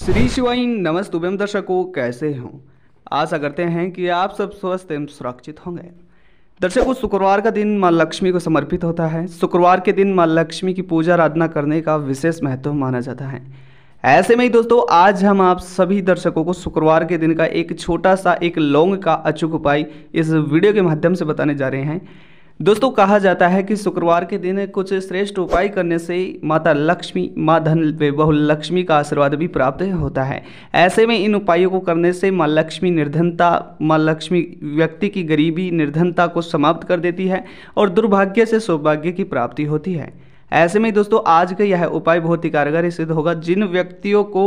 श्री शिवाई नमस्तुभ्यम दर्शकों कैसे हों आशा करते हैं कि आप सब स्वस्थ एवं सुरक्षित होंगे दर्शकों शुक्रवार का दिन माँ लक्ष्मी को समर्पित होता है शुक्रवार के दिन माँ लक्ष्मी की पूजा आराधना करने का विशेष महत्व माना जाता है ऐसे में ही दोस्तों आज हम आप सभी दर्शकों को शुक्रवार के दिन का एक छोटा सा एक लौंग का अचूक उपाय इस वीडियो के माध्यम से बताने जा रहे हैं दोस्तों कहा जाता है कि शुक्रवार के दिन कुछ श्रेष्ठ उपाय करने से माता लक्ष्मी माँ धन बहुल लक्ष्मी का आशीर्वाद भी प्राप्त होता है ऐसे में इन उपायों को करने से माँ लक्ष्मी निर्धनता माँ लक्ष्मी व्यक्ति की गरीबी निर्धनता को समाप्त कर देती है और दुर्भाग्य से सौभाग्य की प्राप्ति होती है ऐसे में दोस्तों आज का यह उपाय बहुत ही कारगर सिद्ध होगा जिन व्यक्तियों को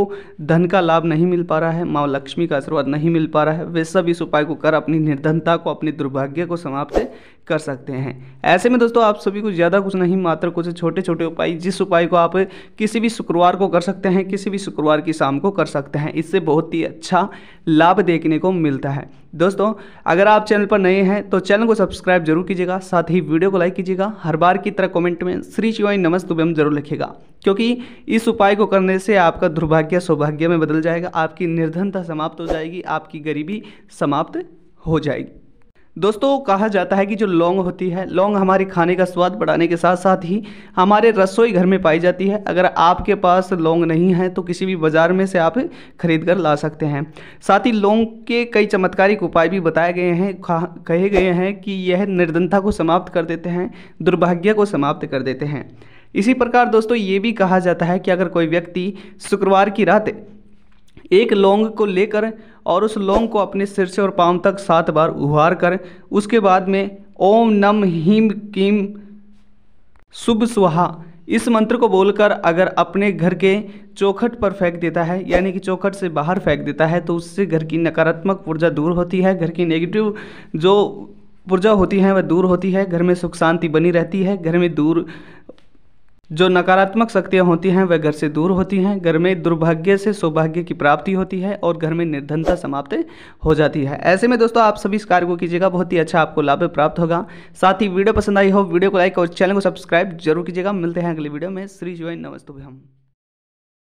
धन का लाभ नहीं मिल पा रहा है माँ लक्ष्मी का आशीर्वाद नहीं मिल पा रहा है वे सब इस उपाय को कर अपनी निर्धनता को अपने दुर्भाग्य को समाप्त कर सकते हैं ऐसे में दोस्तों आप सभी को ज़्यादा कुछ नहीं मात्र कुछ छोटे छोटे उपाय जिस उपाय को आप किसी भी शुक्रवार को कर सकते हैं किसी भी शुक्रवार की शाम को कर सकते हैं इससे बहुत ही अच्छा लाभ देखने को मिलता है दोस्तों अगर आप चैनल पर नए हैं तो चैनल को सब्सक्राइब जरूर कीजिएगा साथ ही वीडियो को लाइक कीजिएगा हर बार की तरह कमेंट में श्री नमस्त नमस्तुभ्यम जरूर लिखेगा क्योंकि इस उपाय को करने से आपका दुर्भाग्य सौभाग्य में बदल जाएगा आपकी निर्धनता समाप्त हो जाएगी आपकी गरीबी समाप्त हो जाएगी दोस्तों कहा जाता है कि जो लौंग होती है लौंग हमारे खाने का स्वाद बढ़ाने के साथ साथ ही हमारे रसोई घर में पाई जाती है अगर आपके पास लौंग नहीं है तो किसी भी बाज़ार में से आप खरीद कर ला सकते हैं साथ ही लौंग के कई चमत्कारिक उपाय भी बताए गए हैं कहे गए हैं कि यह निर्धनता को समाप्त कर देते हैं दुर्भाग्य को समाप्त कर देते हैं इसी प्रकार दोस्तों ये भी कहा जाता है कि अगर कोई व्यक्ति शुक्रवार की रात एक लौंग को लेकर और उस लौंग को अपने सिर से और पाँव तक सात बार उहार कर उसके बाद में ओम नम हीम कीम शुभ स्वाहा इस मंत्र को बोलकर अगर अपने घर के चौखट पर फेंक देता है यानी कि चौखट से बाहर फेंक देता है तो उससे घर की नकारात्मक ऊर्जा दूर होती है घर की नेगेटिव जो ऊर्जा होती है वह दूर होती है घर में सुख शांति बनी रहती है घर में दूर जो नकारात्मक शक्तियाँ होती हैं वह घर से दूर होती हैं घर में दुर्भाग्य से सौभाग्य की प्राप्ति होती है और घर में निर्धनता समाप्त हो जाती है ऐसे में दोस्तों आप सभी इस कार्य को कीजिएगा बहुत ही अच्छा आपको लाभ प्राप्त होगा साथ ही वीडियो पसंद आई हो वीडियो को लाइक और चैनल को सब्सक्राइब जरूर कीजिएगा मिलते हैं अगले वीडियो में श्री जो नमस्ते हम